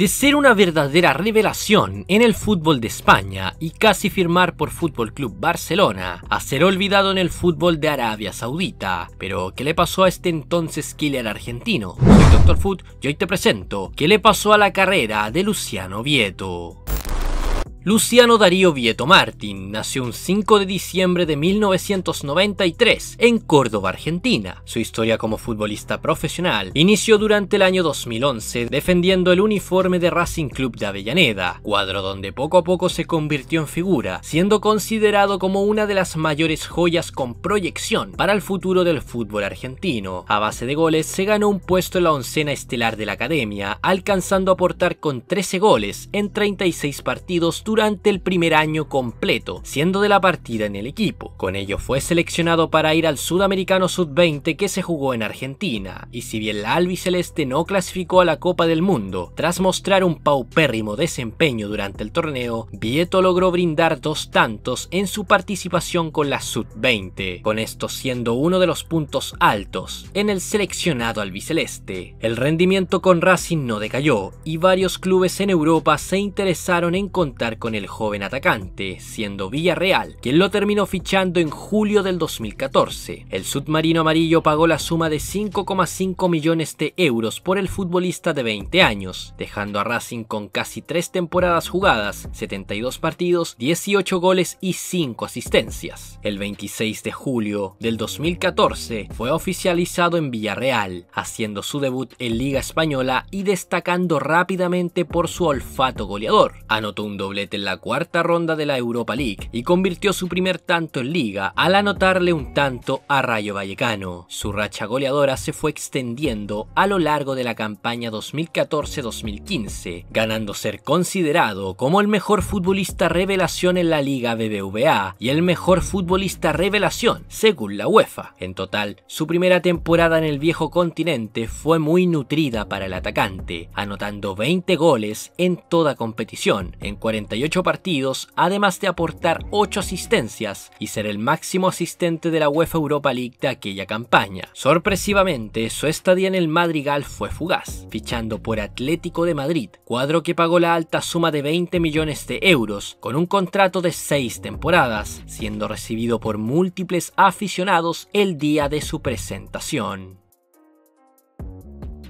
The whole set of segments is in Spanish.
de ser una verdadera revelación en el fútbol de España y casi firmar por Fútbol Club Barcelona, a ser olvidado en el fútbol de Arabia Saudita. Pero, ¿qué le pasó a este entonces killer argentino? Soy Dr. Food y hoy te presento ¿Qué le pasó a la carrera de Luciano Vieto? Luciano Darío Vieto Martín nació un 5 de diciembre de 1993 en Córdoba, Argentina. Su historia como futbolista profesional inició durante el año 2011 defendiendo el uniforme de Racing Club de Avellaneda, cuadro donde poco a poco se convirtió en figura, siendo considerado como una de las mayores joyas con proyección para el futuro del fútbol argentino. A base de goles se ganó un puesto en la oncena estelar de la academia, alcanzando a aportar con 13 goles en 36 partidos durante el primer año completo, siendo de la partida en el equipo. Con ello fue seleccionado para ir al Sudamericano Sub-20 que se jugó en Argentina, y si bien la albiceleste no clasificó a la Copa del Mundo, tras mostrar un paupérrimo desempeño durante el torneo, Vieto logró brindar dos tantos en su participación con la Sub-20, con esto siendo uno de los puntos altos en el seleccionado albiceleste. El rendimiento con Racing no decayó, y varios clubes en Europa se interesaron en contar con el joven atacante, siendo Villarreal quien lo terminó fichando en julio del 2014. El submarino amarillo pagó la suma de 5,5 millones de euros por el futbolista de 20 años, dejando a Racing con casi 3 temporadas jugadas, 72 partidos, 18 goles y 5 asistencias. El 26 de julio del 2014 fue oficializado en Villarreal, haciendo su debut en Liga Española y destacando rápidamente por su olfato goleador. Anotó un doblete en la cuarta ronda de la Europa League y convirtió su primer tanto en liga al anotarle un tanto a Rayo Vallecano. Su racha goleadora se fue extendiendo a lo largo de la campaña 2014-2015, ganando ser considerado como el mejor futbolista revelación en la liga BBVA y el mejor futbolista revelación según la UEFA. En total, su primera temporada en el viejo continente fue muy nutrida para el atacante, anotando 20 goles en toda competición, en 41 partidos, además de aportar 8 asistencias y ser el máximo asistente de la UEFA Europa League de aquella campaña. Sorpresivamente, su estadía en el Madrigal fue fugaz, fichando por Atlético de Madrid, cuadro que pagó la alta suma de 20 millones de euros, con un contrato de 6 temporadas, siendo recibido por múltiples aficionados el día de su presentación.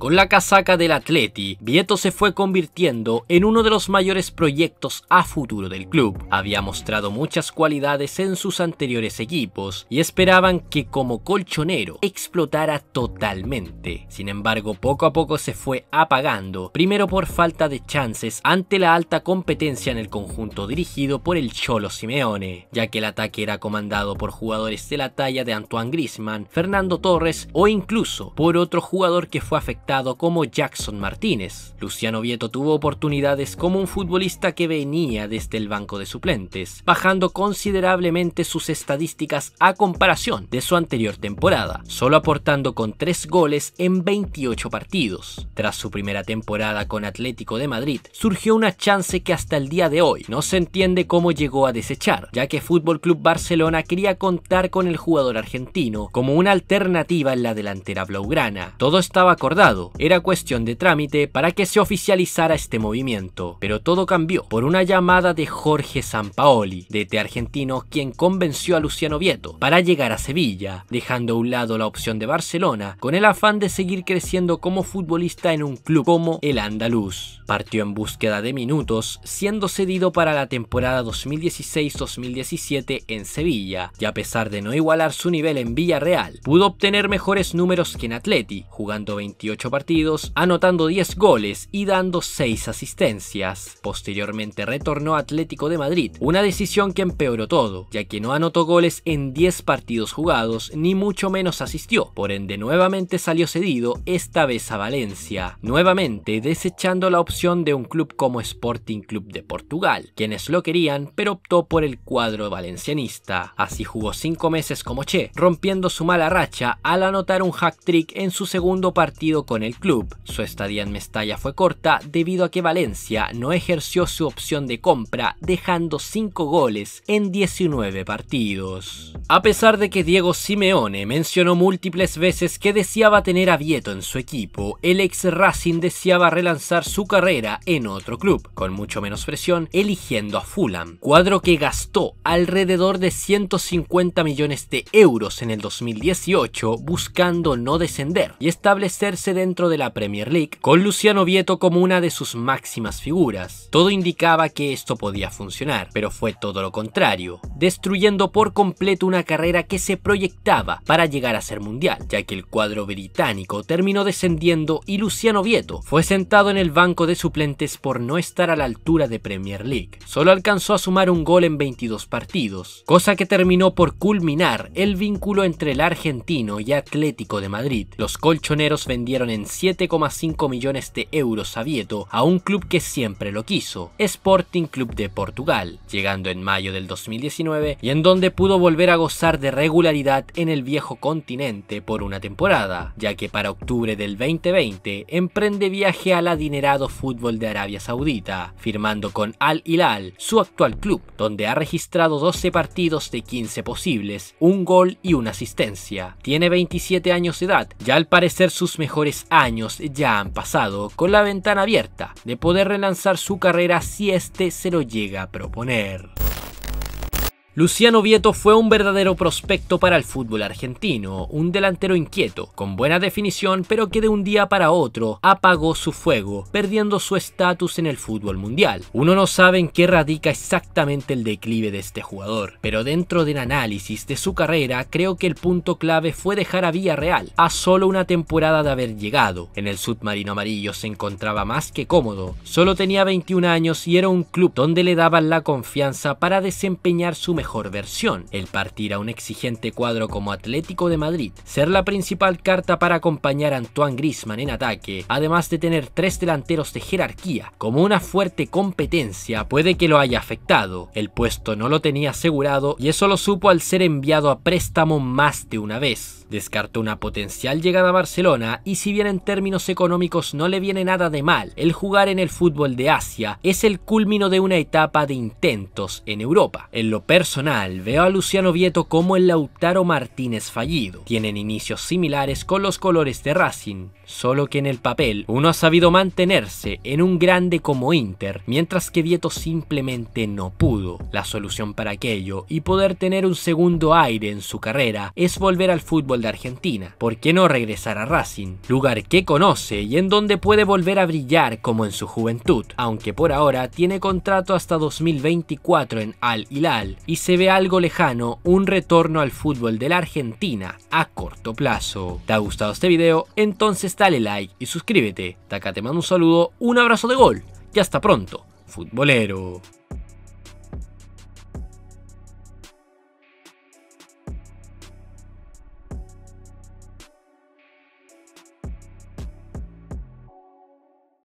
Con la casaca del Atleti, Vieto se fue convirtiendo en uno de los mayores proyectos a futuro del club. Había mostrado muchas cualidades en sus anteriores equipos y esperaban que como colchonero explotara totalmente. Sin embargo, poco a poco se fue apagando, primero por falta de chances ante la alta competencia en el conjunto dirigido por el Cholo Simeone, ya que el ataque era comandado por jugadores de la talla de Antoine Griezmann, Fernando Torres o incluso por otro jugador que fue afectado como Jackson Martínez. Luciano Vieto tuvo oportunidades como un futbolista que venía desde el banco de suplentes, bajando considerablemente sus estadísticas a comparación de su anterior temporada, solo aportando con 3 goles en 28 partidos. Tras su primera temporada con Atlético de Madrid, surgió una chance que hasta el día de hoy no se entiende cómo llegó a desechar, ya que Fútbol Club Barcelona quería contar con el jugador argentino como una alternativa en la delantera blaugrana. Todo estaba acordado era cuestión de trámite para que se oficializara este movimiento, pero todo cambió por una llamada de Jorge Sampaoli, DT argentino, quien convenció a Luciano Vieto para llegar a Sevilla, dejando a un lado la opción de Barcelona con el afán de seguir creciendo como futbolista en un club como el andaluz. Partió en búsqueda de minutos, siendo cedido para la temporada 2016-2017 en Sevilla, y a pesar de no igualar su nivel en Villarreal, pudo obtener mejores números que en Atleti, jugando 28 partidos, anotando 10 goles y dando 6 asistencias. Posteriormente retornó a Atlético de Madrid, una decisión que empeoró todo, ya que no anotó goles en 10 partidos jugados, ni mucho menos asistió, por ende nuevamente salió cedido, esta vez a Valencia, nuevamente desechando la opción de un club como Sporting Club de Portugal, quienes lo querían, pero optó por el cuadro valencianista. Así jugó 5 meses como Che, rompiendo su mala racha al anotar un hack trick en su segundo partido con el club. Su estadía en Mestalla fue corta debido a que Valencia no ejerció su opción de compra dejando 5 goles en 19 partidos. A pesar de que Diego Simeone mencionó múltiples veces que deseaba tener a Vieto en su equipo, el ex Racing deseaba relanzar su carrera en otro club, con mucho menos presión, eligiendo a Fulham, cuadro que gastó alrededor de 150 millones de euros en el 2018 buscando no descender y establecerse dentro dentro de la Premier League, con Luciano Vieto como una de sus máximas figuras. Todo indicaba que esto podía funcionar, pero fue todo lo contrario, destruyendo por completo una carrera que se proyectaba para llegar a ser mundial, ya que el cuadro británico terminó descendiendo y Luciano Vieto fue sentado en el banco de suplentes por no estar a la altura de Premier League. Solo alcanzó a sumar un gol en 22 partidos, cosa que terminó por culminar el vínculo entre el argentino y Atlético de Madrid. Los colchoneros vendieron en 7,5 millones de euros a Vieto a un club que siempre lo quiso, Sporting Club de Portugal, llegando en mayo del 2019 y en donde pudo volver a gozar de regularidad en el viejo continente por una temporada, ya que para octubre del 2020 emprende viaje al adinerado fútbol de Arabia Saudita, firmando con Al Hilal, su actual club, donde ha registrado 12 partidos de 15 posibles, un gol y una asistencia. Tiene 27 años de edad, ya al parecer sus mejores años ya han pasado con la ventana abierta de poder relanzar su carrera si este se lo llega a proponer. Luciano Vieto fue un verdadero prospecto para el fútbol argentino, un delantero inquieto, con buena definición, pero que de un día para otro apagó su fuego, perdiendo su estatus en el fútbol mundial. Uno no sabe en qué radica exactamente el declive de este jugador, pero dentro del análisis de su carrera, creo que el punto clave fue dejar a Real, a solo una temporada de haber llegado. En el submarino amarillo se encontraba más que cómodo, solo tenía 21 años y era un club donde le daban la confianza para desempeñar su mejor versión, el partir a un exigente cuadro como Atlético de Madrid, ser la principal carta para acompañar a Antoine Grisman en ataque, además de tener tres delanteros de jerarquía, como una fuerte competencia, puede que lo haya afectado. El puesto no lo tenía asegurado y eso lo supo al ser enviado a préstamo más de una vez descartó una potencial llegada a Barcelona y si bien en términos económicos no le viene nada de mal, el jugar en el fútbol de Asia es el culmino de una etapa de intentos en Europa. En lo personal, veo a Luciano Vieto como el Lautaro Martínez fallido. Tienen inicios similares con los colores de Racing, solo que en el papel uno ha sabido mantenerse en un grande como Inter, mientras que Vieto simplemente no pudo. La solución para aquello y poder tener un segundo aire en su carrera es volver al fútbol de Argentina. ¿Por qué no regresar a Racing? Lugar que conoce y en donde puede volver a brillar como en su juventud, aunque por ahora tiene contrato hasta 2024 en Al Hilal y se ve algo lejano un retorno al fútbol de la Argentina a corto plazo. ¿Te ha gustado este video? Entonces dale like y suscríbete. Taka te mando un saludo, un abrazo de gol y hasta pronto, futbolero.